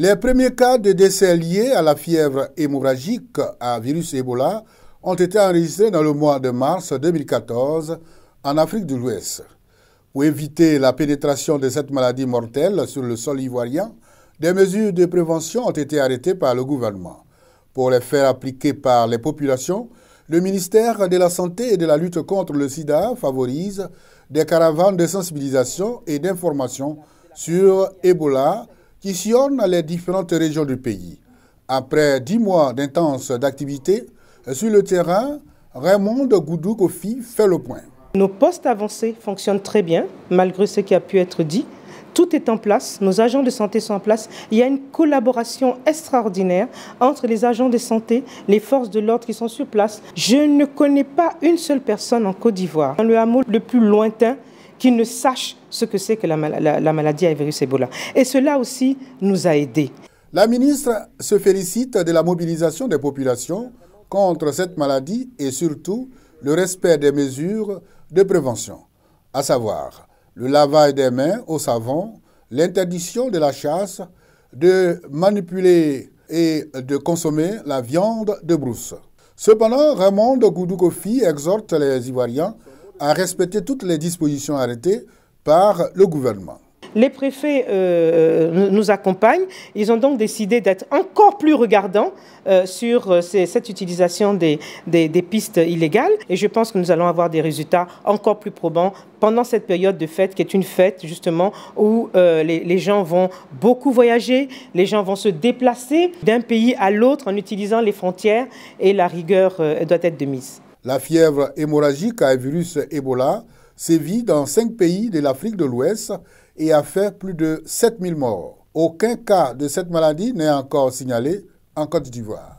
Les premiers cas de décès liés à la fièvre hémorragique à virus Ebola ont été enregistrés dans le mois de mars 2014 en Afrique de l'Ouest. Pour éviter la pénétration de cette maladie mortelle sur le sol ivoirien, des mesures de prévention ont été arrêtées par le gouvernement. Pour les faire appliquer par les populations, le ministère de la Santé et de la lutte contre le sida favorise des caravanes de sensibilisation et d'information sur Ebola qui sillonnent les différentes régions du pays. Après dix mois d'intenses d'activité sur le terrain, Raymond Goudou-Kofi fait le point. Nos postes avancés fonctionnent très bien, malgré ce qui a pu être dit. Tout est en place, nos agents de santé sont en place. Il y a une collaboration extraordinaire entre les agents de santé, les forces de l'ordre qui sont sur place. Je ne connais pas une seule personne en Côte d'Ivoire, dans le hameau le plus lointain, qui ne sache ce que c'est que la, maladie à virus Ebola. Et cela aussi nous a aidés. La ministre se félicite de la mobilisation des populations contre cette maladie et surtout le respect des mesures de prévention, à savoir le lavage des mains au savon, l'interdiction de la chasse, de manipuler et de consommer la viande de brousse. Cependant, Raymond Goudoukofi exhorte les Ivoiriens à respecter toutes les dispositions arrêtées par le gouvernement. Les préfets euh, euh, nous accompagnent. Ils ont donc décidé d'être encore plus regardants euh, sur cette utilisation des, pistes illégales. Et je pense que nous allons avoir des résultats encore plus probants pendant cette période de fête, qui est une fête justement où les, gens vont beaucoup voyager, les gens vont se déplacer d'un pays à l'autre en utilisant les frontières et la rigueur doit être de mise. La fièvre hémorragique à virus Ebola sévit dans cinq pays de l'Afrique de l'Ouest et a fait plus de 7000 morts. Aucun cas de cette maladie n'est encore signalé en Côte d'Ivoire.